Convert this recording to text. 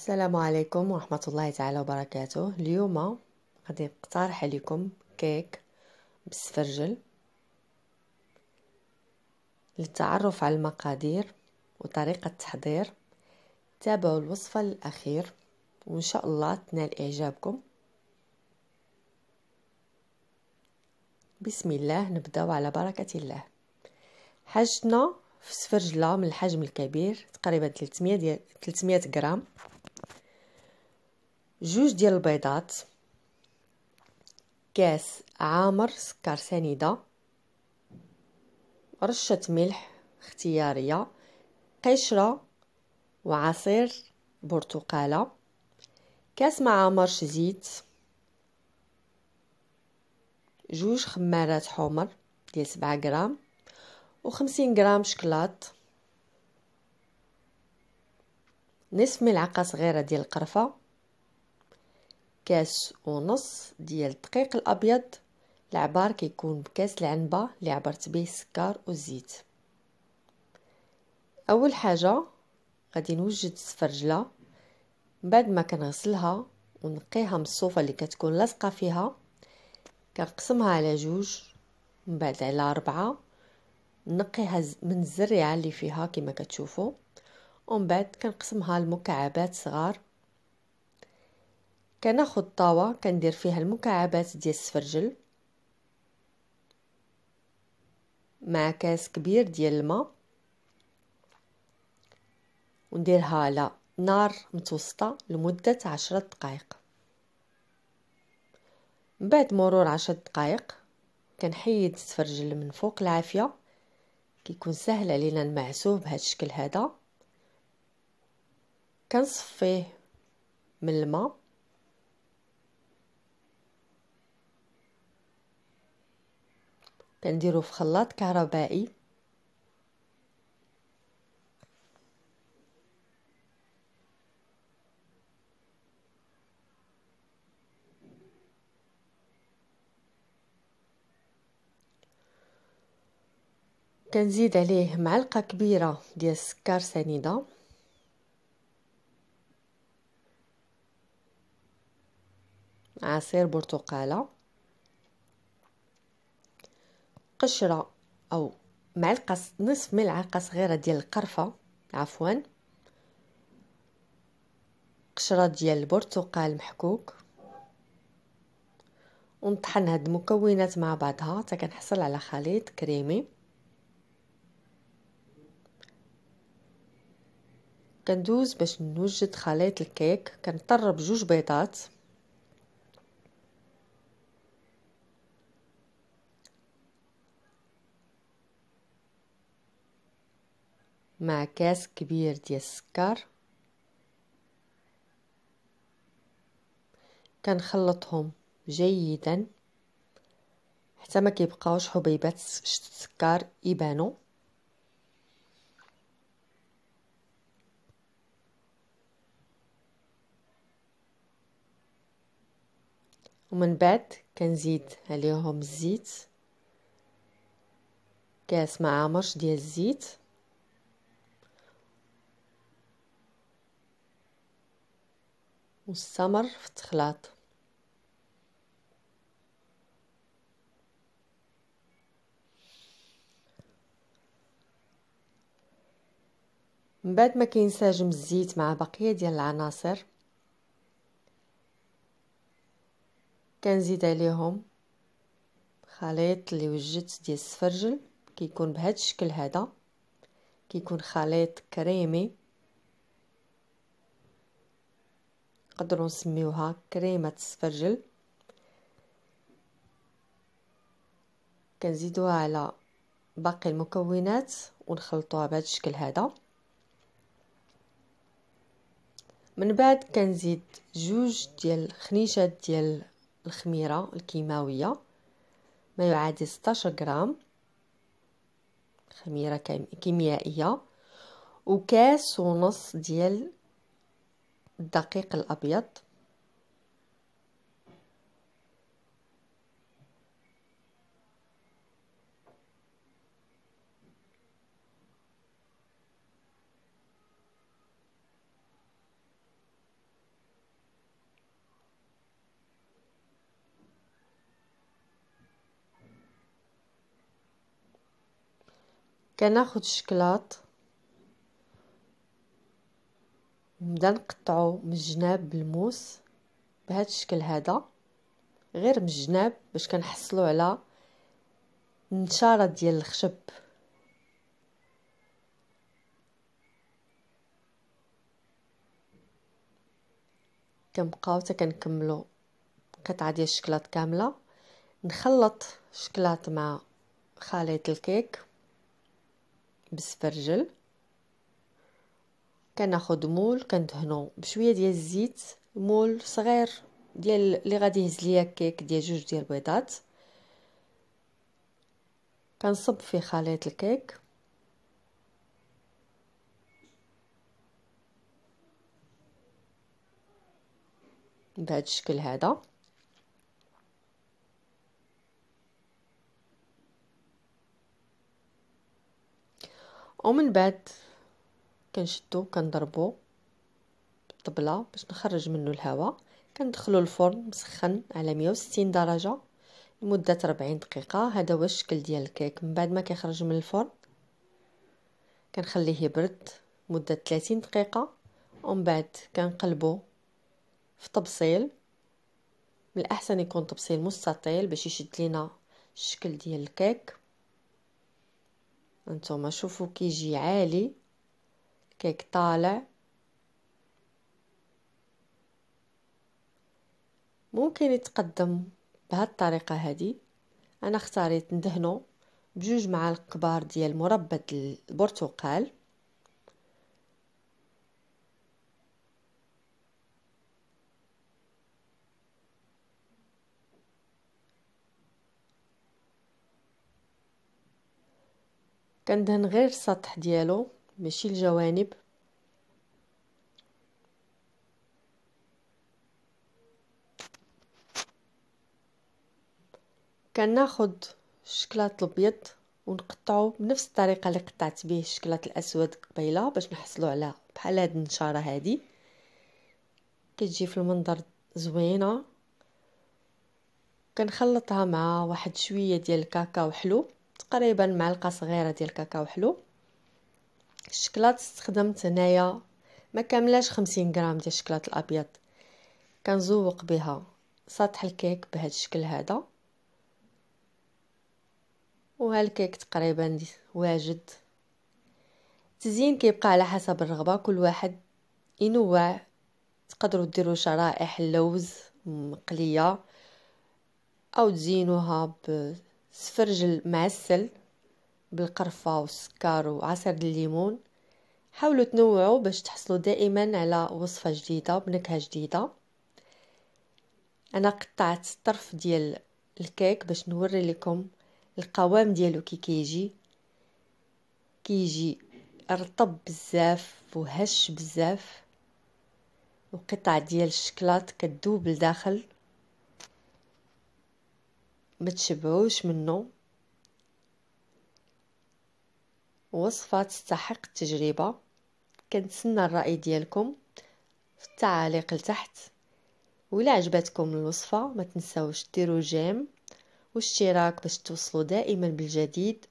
السلام عليكم ورحمة الله تعالى وبركاته اليوم غادي نقترح عليكم كيك بالسفرجل للتعرف على المقادير وطريقة التحضير تابعوا الوصفة للأخير وإن شاء الله تنال إعجابكم بسم الله نبداو على بركة الله حاجتنا في سفرجلة من الحجم الكبير تقريبا 300 ديال 300 غرام جوج ديال البيضات كاس عامر سكر سنيدة رشة ملح اختيارية قشرة وعصير برتقالة كاس مع مرش زيت جوج خمارات حمر ديال سبعة غرام وخمسين غرام شكلاط نصف ملعقة صغيرة ديال القرفة كاس ونص ديال الدقيق الابيض العبار كيكون بكاس العنبه اللي عبرت به السكر والزيت اول حاجه غادي نوجد السفرجله بعد ما كنغسلها ونقيها من الصوفه اللي كتكون لاصقه فيها كنقسمها على جوج من بعد على أربعة نقيها من الزريعه اللي فيها كما كتشوفوا ومن بعد كنقسمها لمكعبات صغار كناخد طاوة كندير فيها المكعبات ديال السفرجل مع كاس كبير ديال الماء ونديرها على نار متوسطة لمدة عشرة دقائق من بعد مرور عشرة دقائق كنحيد السفرجل من فوق العافية كيكون سهل علينا نمعسوه بهذا الشكل هذا كنصفيه من الماء كنديرو في خلاط كهربائي كنزيد عليه معلقه كبيره ديال السكر سنيده عصير برتقاله قشرة أو معلقة نصف ملعقة صغيرة ديال القرفة عفوا قشرة ديال البرتقال محكوك ونطحن هاد المكونات مع بعضها حتى كنحصل على خليط كريمي كندوز باش نوجد خليط الكيك كنطرب جوج بيضات مع كاس كبير ديال السكر كنخلطهم جيدا حتى ما كيبقاوش حبيبات السكر يبانو ومن بعد كنزيد عليهم الزيت كاس ما عامرش ديال الزيت والسمر في التخلاط من بعد ما كينسجم الزيت مع بقيه ديال العناصر كنزيد عليهم خليط اللي وجدت ديال السفرجل كيكون بهذا الشكل هذا كيكون خليط كريمي نقدروا نسميوها كريمه السفرجل كنزيدوها على باقي المكونات ونخلطوها بهذا الشكل هذا من بعد كنزيد جوج ديال خنيشات ديال الخميره الكيماويه ما يعادل 16 غرام خميره كيميائيه وكاس ونص ديال الدقيق الأبيض كناخد الشكلاط نبدا نقطعو من الجناب بالموس بهذا الشكل هذا غير من الجناب باش كنحصلو على النشاره ديال الخشب كنبقاو حتى كنكملو قطعه ديال الشكلاط كامله نخلط الشكلاط مع خليط الكيك بسفرجل كناخد مول كندهنو بشويه ديال الزيت مول صغير ديال اللي غادي يهز ليا كيك ديال جوج ديال البيضات كنصب فيه خليط الكيك بهذا الشكل هذا ومن بعد كنشدو كنضربو بالطبله باش نخرج منه الهواء كندخلو الفرن مسخن على 160 درجه لمده 40 دقيقه هذا هو الشكل ديال الكيك من بعد ما كيخرج من الفرن كنخليه يبرد مده 30 دقيقه ومن بعد كنقلبو في طبسيل من الاحسن يكون طبسيل مستطيل باش يشد لينا الشكل ديال الكيك هانتوما شوفوا كيجي عالي كيك طالع ممكن يتقدم بهاد الطريقه هادي انا اختاريت ندهنو بجوج معالق كبار ديال مربى البرتقال كندهن غير السطح ديالو ماشي الجوانب كناخد الشكلات الابيض ونقطعو بنفس الطريقه اللي قطعت به الشكلات الاسود قبيله باش نحصلو على بحال هاد النشاره هادي كتجي في المنظر زوينه كنخلطها مع واحد شويه ديال الكاكاو حلو تقريبا معلقه صغيره ديال الكاكاو حلو الشكلاط استخدمت هنايا ما كاملاش خمسين غرام ديال الشكلاط الابيض كنزوق بها سطح الكيك بهذا الشكل هذا وها الكيك تقريبا واجد التزيين كيبقى على حسب الرغبه كل واحد ينوع تقدروا ديروا شرائح اللوز مقليه او تزينوها بسفرجل معسل بالقرفة والسكر وعصير الليمون حاولوا تنوعوا باش تحصلوا دائما على وصفة جديدة بنكهة جديدة انا قطعت الطرف ديال الكيك باش نوري لكم القوام ديالو كي كيجي كيجي رطب بزاف وهش بزاف وقطع ديال الشكلاط كدوب لداخل ما تشبعوش منه وصفة تستحق التجربة كنتسنى الرأي ديالكم في التعاليق لتحت ولا عجبتكم الوصفة ما تنساوش ديروا جيم واشتراك باش توصلوا دائما بالجديد